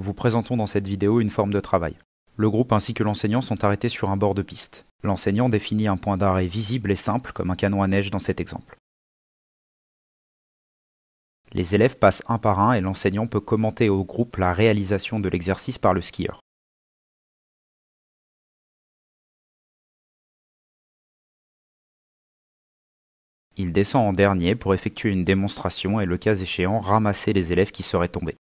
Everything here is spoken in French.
Nous vous présentons dans cette vidéo une forme de travail. Le groupe ainsi que l'enseignant sont arrêtés sur un bord de piste. L'enseignant définit un point d'arrêt visible et simple comme un canon à neige dans cet exemple. Les élèves passent un par un et l'enseignant peut commenter au groupe la réalisation de l'exercice par le skieur. Il descend en dernier pour effectuer une démonstration et le cas échéant ramasser les élèves qui seraient tombés.